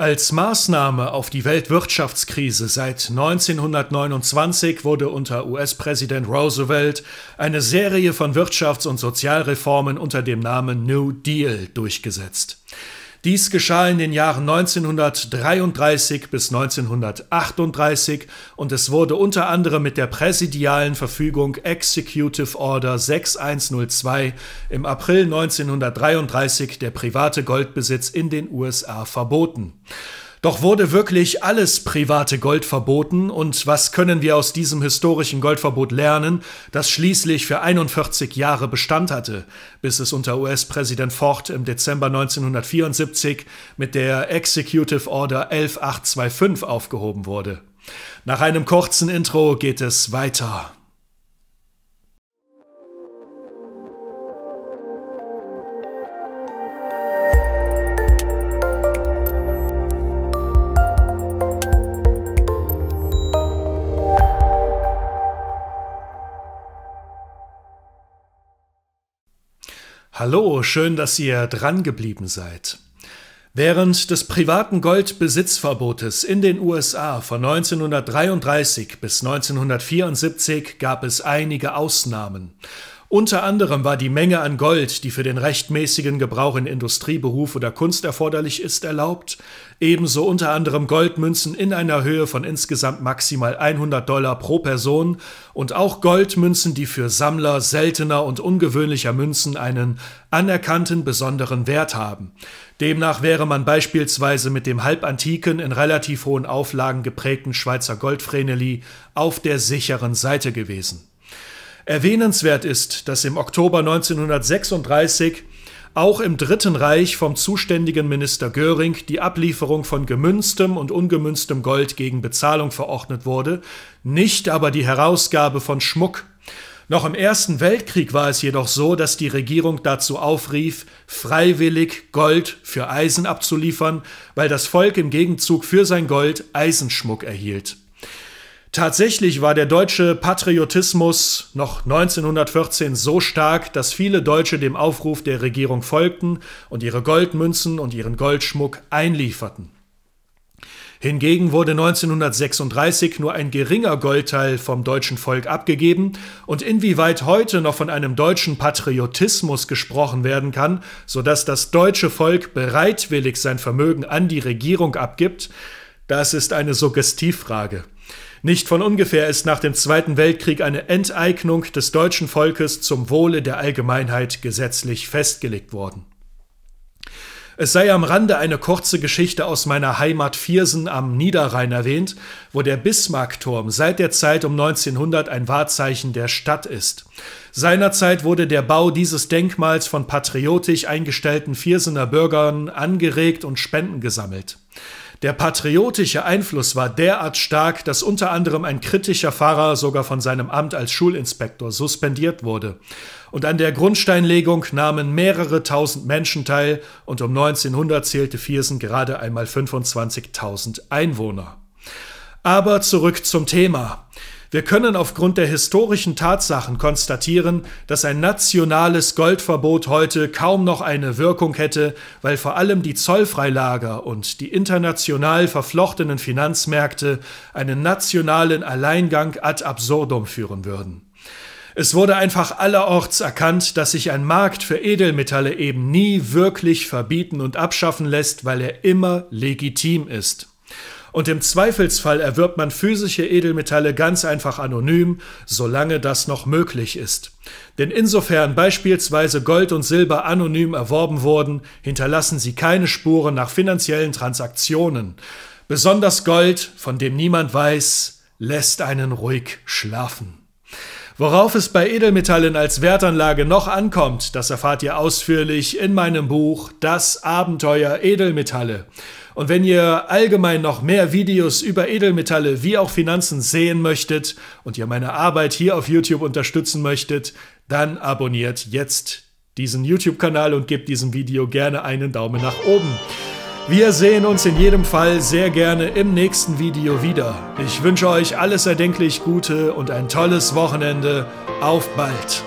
Als Maßnahme auf die Weltwirtschaftskrise seit 1929 wurde unter US-Präsident Roosevelt eine Serie von Wirtschafts- und Sozialreformen unter dem Namen New Deal durchgesetzt. Dies geschah in den Jahren 1933 bis 1938 und es wurde unter anderem mit der präsidialen Verfügung Executive Order 6102 im April 1933 der private Goldbesitz in den USA verboten. Doch wurde wirklich alles private Gold verboten und was können wir aus diesem historischen Goldverbot lernen, das schließlich für 41 Jahre Bestand hatte, bis es unter US-Präsident Ford im Dezember 1974 mit der Executive Order 11825 aufgehoben wurde. Nach einem kurzen Intro geht es weiter. Hallo, schön, dass ihr dran geblieben seid. Während des privaten Goldbesitzverbotes in den USA von 1933 bis 1974 gab es einige Ausnahmen. Unter anderem war die Menge an Gold, die für den rechtmäßigen Gebrauch in Industrieberuf oder Kunst erforderlich ist, erlaubt, ebenso unter anderem Goldmünzen in einer Höhe von insgesamt maximal 100 Dollar pro Person und auch Goldmünzen, die für Sammler seltener und ungewöhnlicher Münzen einen anerkannten besonderen Wert haben. Demnach wäre man beispielsweise mit dem halbantiken, in relativ hohen Auflagen geprägten Schweizer Goldfreneli auf der sicheren Seite gewesen. Erwähnenswert ist, dass im Oktober 1936 auch im Dritten Reich vom zuständigen Minister Göring die Ablieferung von gemünztem und ungemünztem Gold gegen Bezahlung verordnet wurde, nicht aber die Herausgabe von Schmuck. Noch im Ersten Weltkrieg war es jedoch so, dass die Regierung dazu aufrief, freiwillig Gold für Eisen abzuliefern, weil das Volk im Gegenzug für sein Gold Eisenschmuck erhielt. Tatsächlich war der deutsche Patriotismus noch 1914 so stark, dass viele Deutsche dem Aufruf der Regierung folgten und ihre Goldmünzen und ihren Goldschmuck einlieferten. Hingegen wurde 1936 nur ein geringer Goldteil vom deutschen Volk abgegeben und inwieweit heute noch von einem deutschen Patriotismus gesprochen werden kann, sodass das deutsche Volk bereitwillig sein Vermögen an die Regierung abgibt, das ist eine Suggestivfrage. Nicht von ungefähr ist nach dem Zweiten Weltkrieg eine Enteignung des deutschen Volkes zum Wohle der Allgemeinheit gesetzlich festgelegt worden. Es sei am Rande eine kurze Geschichte aus meiner Heimat Viersen am Niederrhein erwähnt, wo der Bismarckturm seit der Zeit um 1900 ein Wahrzeichen der Stadt ist. Seinerzeit wurde der Bau dieses Denkmals von patriotisch eingestellten Viersener Bürgern angeregt und Spenden gesammelt. Der patriotische Einfluss war derart stark, dass unter anderem ein kritischer Pfarrer sogar von seinem Amt als Schulinspektor suspendiert wurde. Und an der Grundsteinlegung nahmen mehrere tausend Menschen teil und um 1900 zählte Viersen gerade einmal 25.000 Einwohner. Aber zurück zum Thema. Wir können aufgrund der historischen Tatsachen konstatieren, dass ein nationales Goldverbot heute kaum noch eine Wirkung hätte, weil vor allem die Zollfreilager und die international verflochtenen Finanzmärkte einen nationalen Alleingang ad absurdum führen würden. Es wurde einfach allerorts erkannt, dass sich ein Markt für Edelmetalle eben nie wirklich verbieten und abschaffen lässt, weil er immer legitim ist und im Zweifelsfall erwirbt man physische Edelmetalle ganz einfach anonym, solange das noch möglich ist. Denn insofern beispielsweise Gold und Silber anonym erworben wurden, hinterlassen sie keine Spuren nach finanziellen Transaktionen. Besonders Gold, von dem niemand weiß, lässt einen ruhig schlafen. Worauf es bei Edelmetallen als Wertanlage noch ankommt, das erfahrt ihr ausführlich in meinem Buch Das Abenteuer Edelmetalle. Und wenn ihr allgemein noch mehr Videos über Edelmetalle wie auch Finanzen sehen möchtet und ihr meine Arbeit hier auf YouTube unterstützen möchtet, dann abonniert jetzt diesen YouTube-Kanal und gebt diesem Video gerne einen Daumen nach oben. Wir sehen uns in jedem Fall sehr gerne im nächsten Video wieder. Ich wünsche euch alles erdenklich Gute und ein tolles Wochenende. Auf bald!